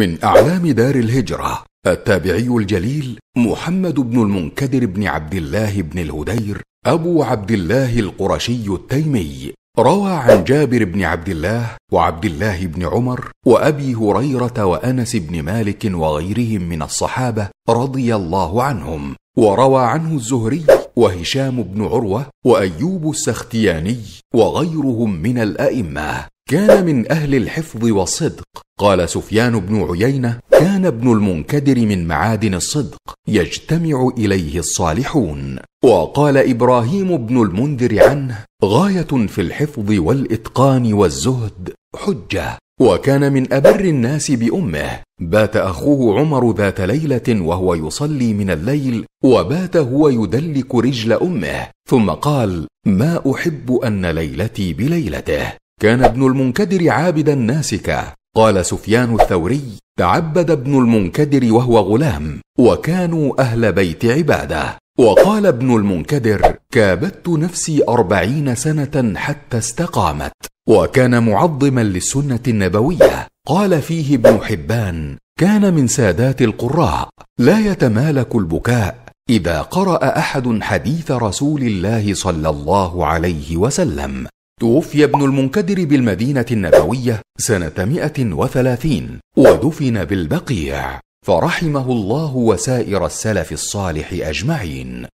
من أعلام دار الهجرة التابعي الجليل محمد بن المنكدر بن عبد الله بن الهدير أبو عبد الله القرشي التيمي روى عن جابر بن عبد الله وعبد الله بن عمر وأبي هريرة وأنس بن مالك وغيرهم من الصحابة رضي الله عنهم وروى عنه الزهري وهشام بن عروة وأيوب السختياني وغيرهم من الأئمة كان من أهل الحفظ والصدق قال سفيان بن عيينة كان ابن المنكدر من معادن الصدق يجتمع إليه الصالحون وقال إبراهيم بن المنذر عنه غاية في الحفظ والإتقان والزهد حجة وكان من أبر الناس بأمه بات أخوه عمر ذات ليلة وهو يصلي من الليل وبات هو يدلك رجل أمه ثم قال ما أحب أن ليلتي بليلته كان ابن المنكدر عابدا ناسكا قال سفيان الثوري تعبد ابن المنكدر وهو غلام وكانوا اهل بيت عباده وقال ابن المنكدر كابدت نفسي اربعين سنه حتى استقامت وكان معظما للسنه النبويه قال فيه ابن حبان كان من سادات القراء لا يتمالك البكاء اذا قرا احد حديث رسول الله صلى الله عليه وسلم توفي ابن المنكدر بالمدينة النبوية سنة 130 ودفن بالبقيع فرحمه الله وسائر السلف الصالح أجمعين